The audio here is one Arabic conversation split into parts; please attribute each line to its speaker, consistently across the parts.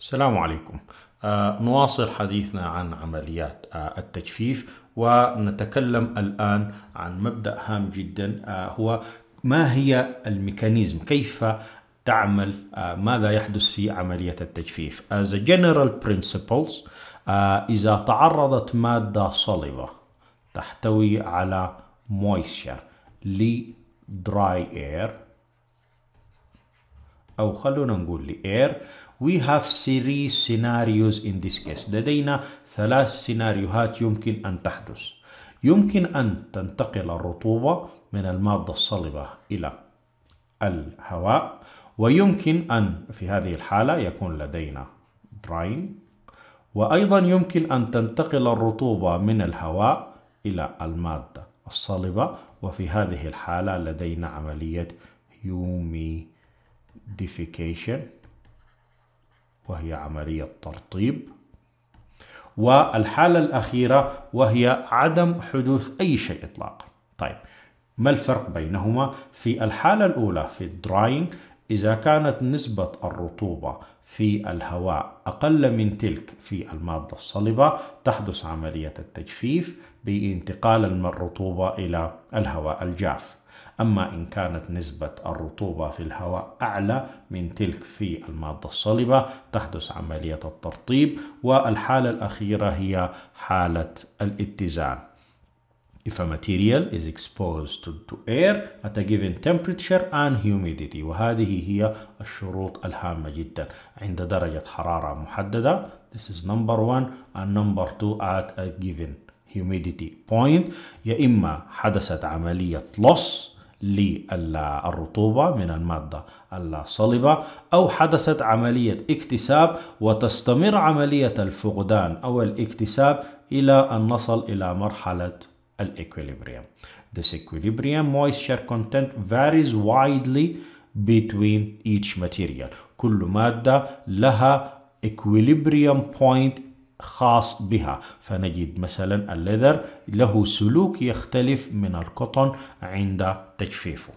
Speaker 1: السلام عليكم آه، نواصل حديثنا عن عمليات آه، التجفيف ونتكلم الآن عن مبدأ هام جدا آه، هو ما هي الميكانيزم كيف تعمل ماذا يحدث في عملية التجفيف As a general principles إذا تعرضت مادة صلبة تحتوي على moisture لدراي اير أو خلونا نقول لإير we have three scenarios in this case لدينا ثلاث سيناريوهات يمكن أن تحدث يمكن أن تنتقل الرطوبة من المادة الصلبة إلى الهواء ويمكن أن في هذه الحالة يكون لدينا drying وأيضا يمكن أن تنتقل الرطوبة من الهواء إلى المادة الصلبة وفي هذه الحالة لدينا عملية humidity defecation وهي عملية ترطيب والحالة الأخيرة وهي عدم حدوث أي شيء إطلاقا طيب ما الفرق بينهما في الحالة الأولى في الدراينج إذا كانت نسبة الرطوبة في الهواء أقل من تلك في المادة الصلبة تحدث عملية التجفيف بانتقال الرطوبة إلى الهواء الجاف أما إن كانت نسبة الرطوبة في الهواء أعلى من تلك في المادة الصلبة تحدث عملية الترطيب والحالة الأخيرة هي حالة الاتزان If a material is exposed to, to air at a given temperature and humidity وهذه هي الشروط الهامة جدا عند درجة حرارة محددة this is number one and number two at a given humidity point يا إما حدثت عملية loss للرطوبة من المادة الصلبة أو حدثت عملية اكتساب وتستمر عملية الفقدان أو الاكتساب إلى أن نصل إلى مرحلة equilibrium. This equilibrium moisture content varies widely between each material. كل مادة لها equilibrium point خاص بها فنجد مثلا الليذر له سلوك يختلف من القطن عند تجفيفه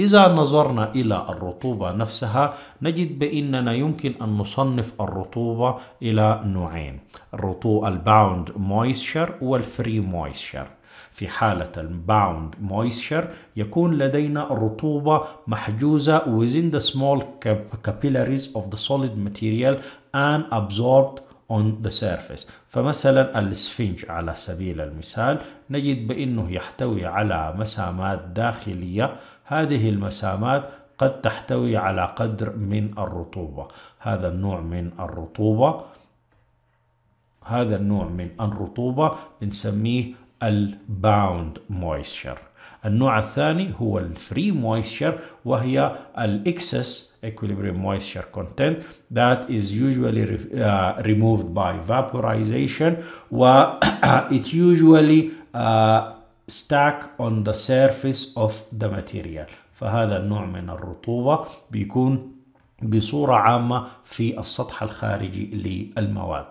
Speaker 1: إذا نظرنا إلى الرطوبة نفسها نجد بأننا يمكن أن نصنف الرطوبة إلى نوعين الرطوبة الباوند مويسشر والفري مويسشر في حالة الباوند مويسشر يكون لدينا رطوبة محجوزة within the small capillaries of the solid material and absorbed on the surface فمثلا الاسفنج على سبيل المثال نجد بأنه يحتوي على مسامات داخلية هذه المسامات قد تحتوي على قدر من الرطوبة هذا النوع من الرطوبة هذا النوع من الرطوبة بنسميه الباوند مويستشر النوع الثاني هو الفري مويستشر وهي الاكسس equilibrium moisture content that is usually re uh, removed by vaporization it usually uh, stack on the surface of the material فهذا النوع من الرطوبة بيكون بصورة عامة في السطح الخارجي للمواد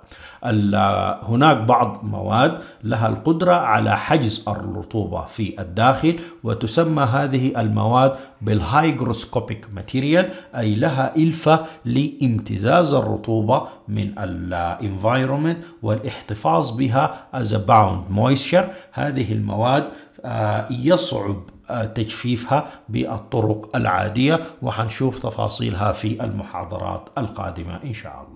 Speaker 1: هناك بعض مواد لها القدرة على حجز الرطوبة في الداخل وتسمى هذه المواد بالهايجروسكوبيك ماتيريال أي لها إلفة لامتزاز الرطوبة من الانفايرومنت والاحتفاظ بها as a bound moisture هذه المواد آه، يصعب تجفيفها بالطرق العادية وحنشوف تفاصيلها في المحاضرات القادمة إن شاء الله